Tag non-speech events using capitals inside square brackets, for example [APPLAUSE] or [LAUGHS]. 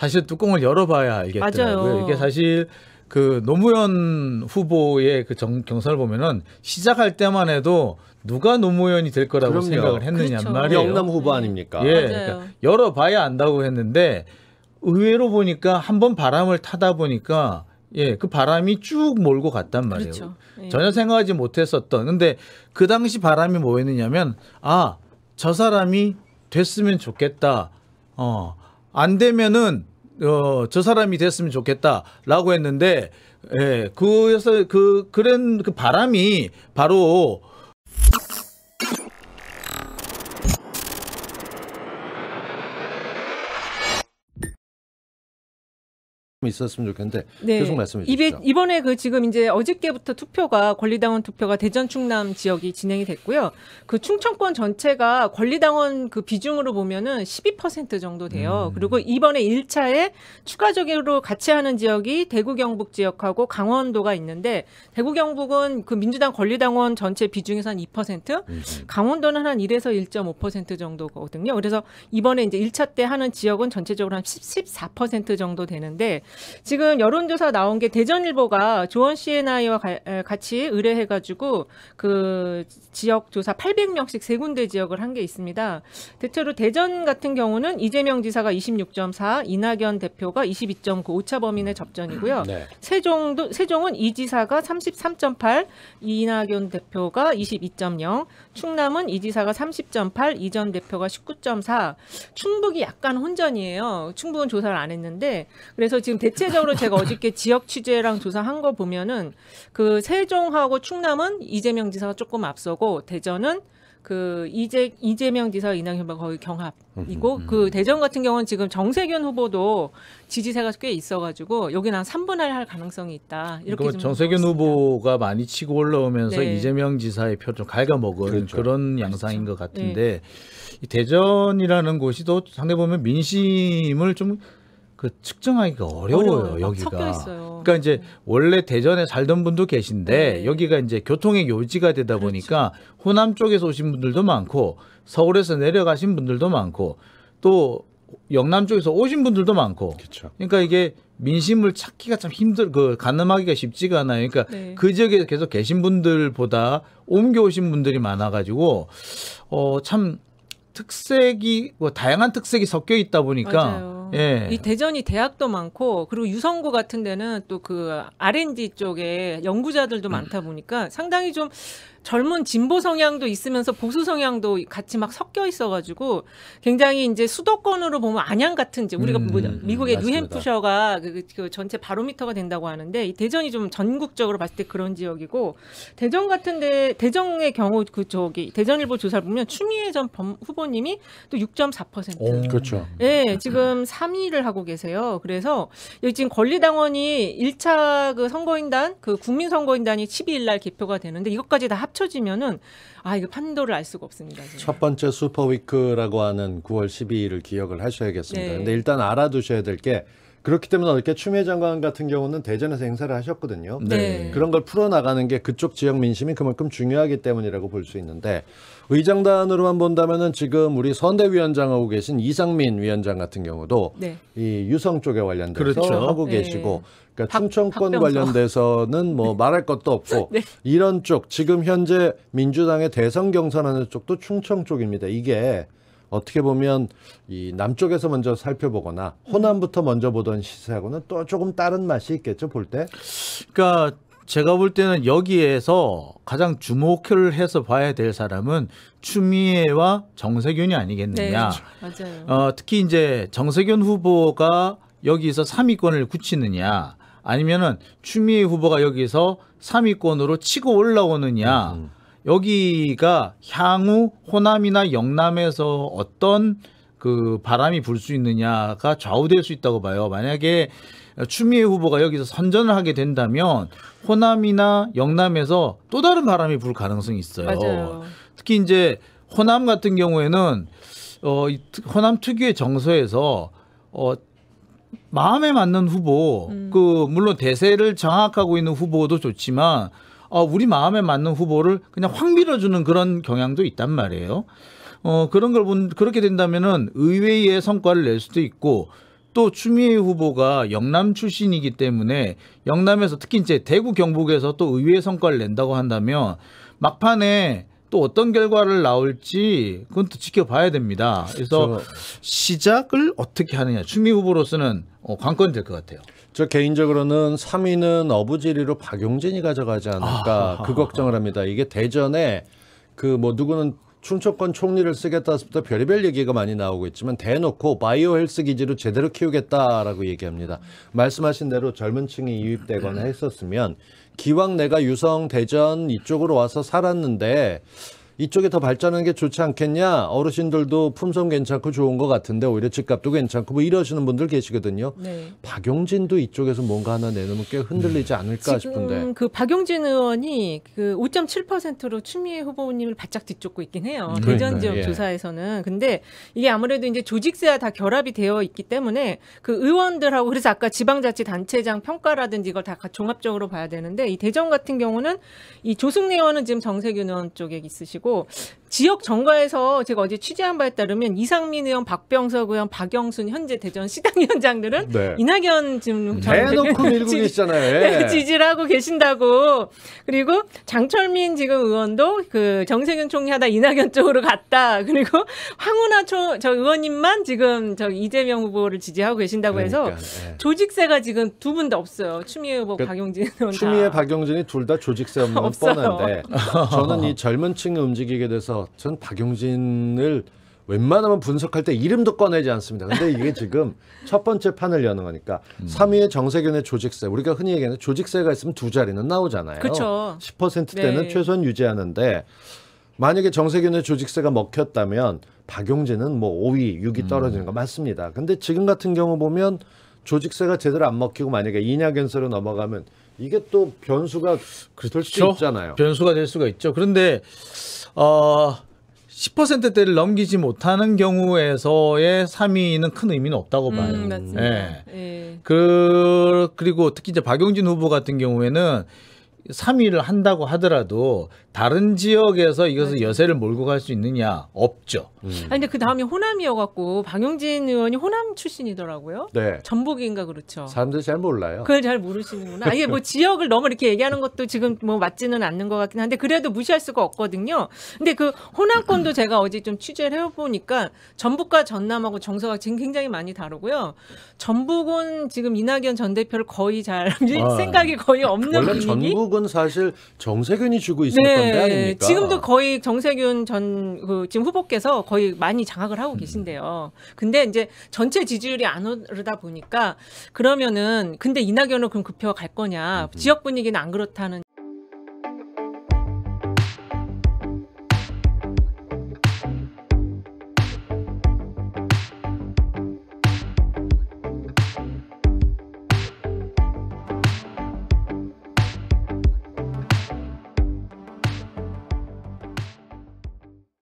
사실 뚜껑을 열어봐야 알겠더라고요. 맞아요. 이게 사실 그 노무현 후보의 그 정, 경선을 보면은 시작할 때만 해도 누가 노무현이 될 거라고 그럼요. 생각을 했느냐 그렇죠. 말이에요. 영남 후보 아닙니까? 예, 그러니까 열어봐야 안다고 했는데 의외로 보니까 한번 바람을 타다 보니까 예, 그 바람이 쭉 몰고 갔단 말이에요. 그렇죠. 예. 전혀 생각하지 못했었던. 근데 그 당시 바람이 뭐였느냐면 아, 저 사람이 됐으면 좋겠다. 어, 안 되면은 어, 저 사람이 됐으면 좋겠다라고 했는데 예, 그래서 그 그런 그 바람이 바로 있었으면 좋겠는데 네. 계속 말씀해 주시죠. 이번에 그 지금 이제 어저께부터 투표가 권리당원 투표가 대전 충남 지역이 진행이 됐고요. 그 충청권 전체가 권리당원 그 비중으로 보면은 12% 정도 돼요. 음. 그리고 이번에 1차에 추가적으로 같이 하는 지역이 대구 경북 지역하고 강원도가 있는데 대구 경북은 그 민주당 권리당원 전체 비중에서 한 2%, 음. 강원도는 한 1에서 1.5% 정도거든요. 그래서 이번에 이제 1차 때 하는 지역은 전체적으로 한 14% 정도 되는데 지금 여론조사 나온 게 대전일보가 조원 CNI와 같이 의뢰해가지고 그 지역 조사 800명씩 세 군데 지역을 한 게 있습니다. 대체로 대전 같은 경우는 이재명 지사가 26.4, 이낙연 대표가 22.9 오차 범위내 접전이고요. 네. 세종도 세종은 이 지사가 33.8, 이낙연 대표가 22.0, 충남은 이 지사가 30.8, 이전 대표가 19.4. 충북이 약간 혼전이에요. 충북은 조사를 안 했는데 그래서 지금 대체적으로 제가 어저께 지역 취재랑 조사한 거 보면은 그 세종하고 충남은 이재명 지사가 조금 앞서고 대전은 그 이재 이재명 지사 이낙연과 거의 경합이고 음, 음, 음. 그 대전 같은 경우는 지금 정세균 후보도 지지세가 꽤 있어가지고 여기는 한 3분할 할 가능성이 있다 이렇게 그 정세균 보겠습니다. 후보가 많이 치고 올라오면서 네. 이재명 지사의 표를좀 갉아먹은 그렇죠. 그런 그렇죠. 양상인 그렇죠. 것 네. 같은데 네. 대전이라는 곳이 또 상대 보면 민심을 좀그 측정하기가 어려워요, 어려워요. 여기가. 그러니까 이제 음. 원래 대전에 살던 분도 계신데 네. 여기가 이제 교통의 요지가 되다 그렇죠. 보니까 호남 쪽에서 오신 분들도 많고 서울에서 내려가신 분들도 많고 또 영남 쪽에서 오신 분들도 많고. 그렇죠. 그러니까 이게 민심을 찾기가 참 힘들 그 가늠하기가 쉽지가 않아요. 그러니까 네. 그 지역에 계속 계신 분들보다 옮겨 오신 분들이 많아 가지고 어 참 특색이 뭐 다양한 특색이 섞여 있다 보니까 맞아요. 예. 이 대전이 대학도 많고 그리고 유성고 같은 데는 또 그 R&D 쪽에 연구자들도 음. 많다 보니까 상당히 좀 젊은 진보 성향도 있으면서 보수 성향도 같이 막 섞여 있어가지고 굉장히 이제 수도권으로 보면 안양 같은 이제 우리가 음, 뭐, 미국의 맞습니 뉴햄프셔가 그, 그, 그, 전체 바로미터가 된다고 하는데 이 대전이 좀 전국적으로 봤을 때 그런 지역이고 대전 같은데 대전의 경우 그 저기 대전일보 조사를 보면 추미애 전 범, 후보님이 또 6.4%. 오, 어, 그렇죠. 예, 네, 지금 3위를 하고 계세요. 그래서 여기 지금 권리당원이 1차 그 선거인단 그 국민선거인단이 12일 날 개표가 되는데 이것까지 다 합. 합쳐지면은 아 이거 판도를 알 수가 없습니다. 지금. 첫 번째 슈퍼위크라고 하는 9월 12일을 기억을 하셔야겠습니다. 네. 근데 일단 알아두셔야 될게 그렇기 때문에 이렇게 추미애 장관 같은 경우는 대전에서 행사를 하셨거든요. 네. 네. 그런 걸 풀어나가는 게 그쪽 지역 민심이 그만큼 중요하기 때문이라고 볼 수 있는데 의장단으로만 본다면은 지금 우리 선대위원장하고 계신 이상민 위원장 같은 경우도 네. 이 유성 쪽에 관련돼서 그렇죠. 하고 네. 계시고 네. 그러니까 충청권 박병서. 관련돼서는 뭐 네. 말할 것도 없고 [LAUGHS] 네. 이런 쪽 지금 현재 민주당의 대선 경선하는 쪽도 충청 쪽입니다. 이게 어떻게 보면 이 남쪽에서 먼저 살펴보거나 호남부터 먼저 보던 시세하고는 또 조금 다른 맛이 있겠죠 볼 때. 그러니까 제가 볼 때는 여기에서 가장 주목을 해서 봐야 될 사람은 추미애와 정세균이 아니겠느냐. 네, 그렇죠. 맞아요. 어, 특히 이제 정세균 후보가 여기서 3위권을 굳히느냐 아니면은 추미애 후보가 여기서 3위권으로 치고 올라오느냐. 음. 여기가 향후 호남이나 영남에서 어떤 그 바람이 불 수 있느냐가 좌우될 수 있다고 봐요. 만약에 추미애 후보가 여기서 선전을 하게 된다면 호남이나 영남에서 또 다른 바람이 불 가능성이 있어요. 맞아요. 특히 이제 호남 같은 경우에는 어, 호남 특유의 정서에서 어, 마음에 맞는 후보, 음. 그 물론 대세를 장악하고 있는 후보도 좋지만 어, 우리 마음에 맞는 후보를 그냥 확 밀어주는 그런 경향도 있단 말이에요. 어, 그런 걸 본, 그렇게 된다면은 의외의 성과를 낼 수도 있고 또 추미애 후보가 영남 출신이기 때문에 영남에서 특히 이제 대구 경북에서 또의외 성과를 낸다고 한다면 막판에 또 어떤 결과를 나올지 그건 또 지켜봐야 됩니다. 그래서 시작을 어떻게 하느냐. 추미 후보로서는 어, 관건이 될것 같아요. 저 개인적으로는 3위는 어부지리로 박용진이 가져가지 않을까 아, 그 걱정을 합니다. 이게 대전에 그 뭐 누구는 충천권 총리를 쓰겠다서부터 별의별 얘기가 많이 나오고 있지만 대놓고 바이오 헬스 기지로 제대로 키우겠다라고 얘기합니다. 말씀하신 대로 젊은 층이 유입되거나 했었으면 기왕 내가 유성, 대전 이쪽으로 와서 살았는데 이쪽에 더 발전하는 게 좋지 않겠냐 어르신들도 품성 괜찮고 좋은 것 같은데 오히려 집값도 괜찮고 뭐 이러시는 분들 계시거든요. 네. 박용진도 이쪽에서 뭔가 하나 내놓으면 꽤 흔들리지 않을까 싶은데 그 박용진 의원이 그 5.7%로 추미애 후보님을 바짝 뒤쫓고 있긴 해요. 음. 대전 네, 네. 지역 예. 조사에서는 근데 이게 아무래도 이제 조직세와 다 결합이 되어 있기 때문에 그 의원들하고 그래서 아까 지방자치단체장 평가라든지 이걸 다 종합적으로 봐야 되는데 이 대전 같은 경우는 이 조승래 의원은 지금 정세균 의원 쪽에 있으시고 있고 지역 정가에서 제가 어제 취재한 바에 따르면 이상민 의원, 박병석 의원, 박영순 현재 대전 시당 현장들은 네. 이낙연 지금 대놓고 밀고 지지, 계시잖아요. 네, 예. 지지를 하고 계신다고. 그리고 장철민 지금 의원도 그 정세균 총리 하다 이낙연 쪽으로 갔다. 그리고 황운하 초, 저 의원님만 지금 저 이재명 후보를 지지하고 계신다고 그러니까, 해서 예. 네. 조직세가 지금 두분도 없어요. 추미애 후보, 뭐 그러니까, 박용진 의원 다. 추미애, 박용진이 둘 다 조직세 없는 뻔한데 저는 이 젊은 층이 움직이게 돼서 그래전 박용진을 웬만하면 분석할 때 이름도 꺼내지 않습니다. 근데 이게 지금 [LAUGHS] 첫 번째 판을 여는 거니까 음. 3위에 정세균의 조직세. 우리가 흔히 얘기하는 조직세가 있으면 두 자리는 나오잖아요. 그쵸. 10%대는 네. 최소한 유지하는데 만약에 정세균의 조직세가 먹혔다면 박용진은 뭐 5위, 6위 떨어지는 거 음. 맞습니다. 근데 지금 같은 경우 보면 조직세가 제대로 안 먹히고 만약에 인하연세로 넘어가면 이게 또 변수가 그렇죠? 있잖아요. 변수가 될 수가 있죠. 그런데 어 10%대를 넘기지 못하는 경우에서의 3위는 큰 의미는 없다고 음, 봐요. 음, 맞습니다. 예. 예. 그 그리고 특히 이제 박용진 후보 같은 경우에는 3위를 한다고 하더라도 다른 지역에서 이것을 맞아 여세를 몰고 갈 수 있느냐 없죠. 음. 아니 근데 그 다음이 호남이어갖고 방영진 의원이 호남 출신이더라고요. 네. 전북인가 그렇죠. 사람들잘 몰라요. 그걸 잘 모르시는구나. 이게 뭐 지역을 너무 이렇게 얘기하는 것도 지금 뭐 맞지는 않는 것 같긴 한데 그래도 무시할 수가 없거든요. 근데 그 호남권도 제가 어제 좀 취재를 해보니까 전북과 전남하고 정서가 지금 굉장히 많이 다르고요. 전북은 지금 이낙연 전 대표를 거의 잘 아. [LAUGHS] 생각이 거의 없는 분위기. 쪽은 사실 정세균이 주고 있을던 네. 데 아닙니까? 지금도 거의 정세균 전그 지금 후보께서 거의 많이 장악을 하고 계신데요. 음. 근데 이제 전체 지지율이 안 오르다 보니까 그러면은 근데 이낙연은 그럼 급여 갈 거냐? 음. 지역 분위기는 안 그렇다는